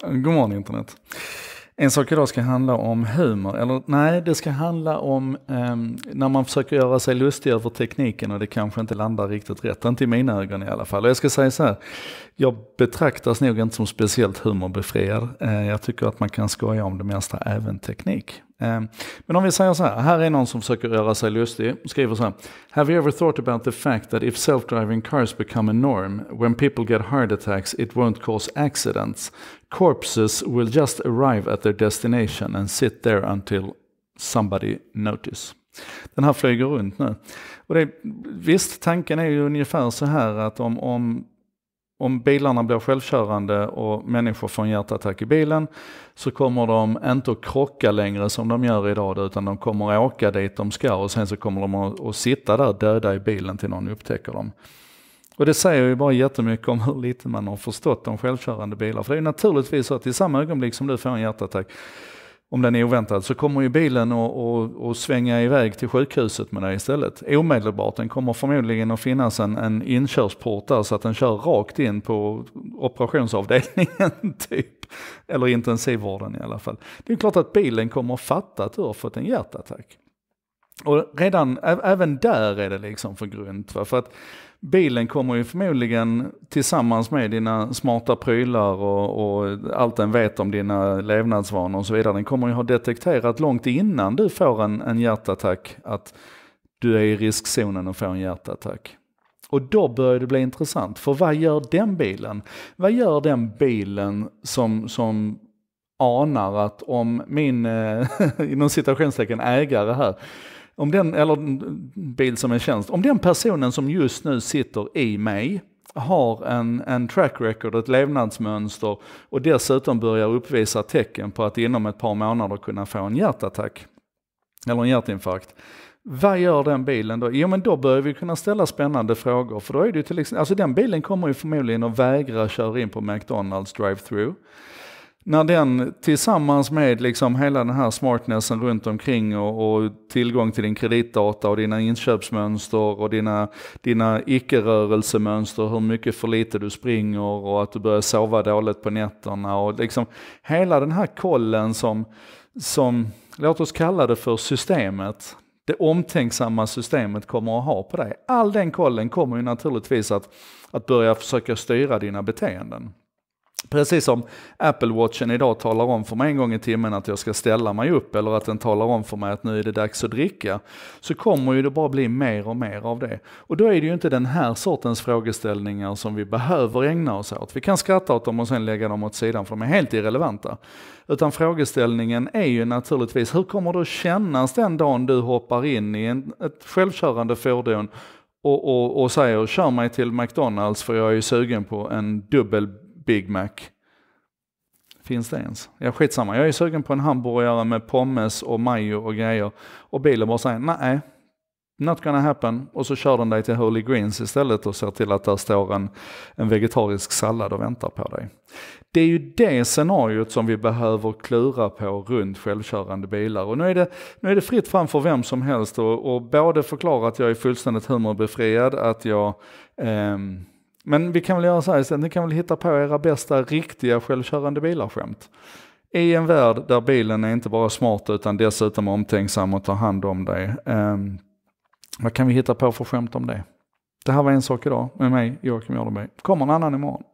God morgon internet. En sak idag ska handla om humor, eller nej, det ska handla om um, när man försöker göra sig lustig över tekniken och det kanske inte landar riktigt rätt, inte i mina ögon i alla fall. Och jag ska säga så här, jag betraktas nog inte som speciellt humorbefriad. Uh, jag tycker att man kan skoja om det mesta, även teknik. Ehm, men om vi säger så här, här är någon som försöker göra sig lustig, skriver så här. Have you ever thought about the fact that if self-driving cars become a norm, when people get heart attacks it won't cause accidents. Corpses will just arrive at their destination and sit there until somebody notice. Den här flyger runt nu. Och det, visst, tanken är ju ungefär så här att om, om om bilarna blir självkörande och människor får en hjärtattack i bilen så kommer de inte att krocka längre som de gör idag utan de kommer att åka dit de ska och sen så kommer de att, sitta där döda i bilen till någon upptäcker dem. Och det säger ju bara jättemycket om hur lite man har förstått om självkörande bilar. För det är ju naturligtvis så att i samma ögonblick som du får en hjärtattack om den är oväntad, så kommer ju bilen att svänga iväg till sjukhuset med dig istället. Omedelbart, den kommer förmodligen att finnas en, en inkörsport där så att den kör rakt in på operationsavdelningen typ. Eller intensivvården i alla fall. Det är klart att bilen kommer att fatta att du har fått en hjärtattack. Och redan, även där är det liksom för grunt. Va? För att bilen kommer ju förmodligen tillsammans med dina smarta prylar och, och, allt den vet om dina levnadsvanor och så vidare. Den kommer ju ha detekterat långt innan du får en, en hjärtattack att du är i riskzonen att få en hjärtattack. Och då börjar det bli intressant, för vad gör den bilen? Vad gör den bilen som, som anar att om min, eh, inom citationstecken, ägare här om den, eller bil som en tjänst, om den personen som just nu sitter i mig har en, en track record, ett levnadsmönster och dessutom börjar uppvisa tecken på att inom ett par månader kunna få en hjärtattack eller en hjärtinfarkt. Vad gör den bilen då? Jo men då börjar vi kunna ställa spännande frågor för då är det ju till exempel, alltså den bilen kommer ju förmodligen att vägra köra in på McDonalds drive-through när den tillsammans med liksom hela den här smartnessen runt omkring och, och tillgång till din kreditdata och dina inköpsmönster och dina, dina icke-rörelsemönster, hur mycket för lite du springer och att du börjar sova dåligt på nätterna och liksom hela den här kollen som, som låt oss kalla det för systemet, det omtänksamma systemet kommer att ha på dig. All den kollen kommer ju naturligtvis att, att börja försöka styra dina beteenden. Precis som Apple Watchen idag talar om för mig en gång i timmen att jag ska ställa mig upp eller att den talar om för mig att nu är det dags att dricka. Så kommer ju det bara bli mer och mer av det. Och då är det ju inte den här sortens frågeställningar som vi behöver ägna oss åt. Vi kan skratta åt dem och sen lägga dem åt sidan för de är helt irrelevanta. Utan frågeställningen är ju naturligtvis, hur kommer det att kännas den dagen du hoppar in i en, ett självkörande fordon och, och, och säger kör mig till McDonalds för jag är ju sugen på en dubbel Big Mac. Finns det ens? Ja skitsamma, jag är sugen på en hamburgare med pommes och majo och grejer. Och bilen bara säger nej, not gonna happen. Och så kör den dig till Holy Greens istället och ser till att där står en, en vegetarisk sallad och väntar på dig. Det är ju det scenariot som vi behöver klura på runt självkörande bilar. Och nu är det, nu är det fritt fram för vem som helst och, och både förklara att jag är fullständigt humorbefriad, att jag ehm, men vi kan väl göra så här istället, ni kan väl hitta på era bästa riktiga självkörande bilar-skämt. I en värld där bilen är inte bara smart utan dessutom omtänksam och tar hand om dig. Um, vad kan vi hitta på för skämt om det? Det här var en sak idag med mig, Joakim Jardenberg. kommer en annan imorgon.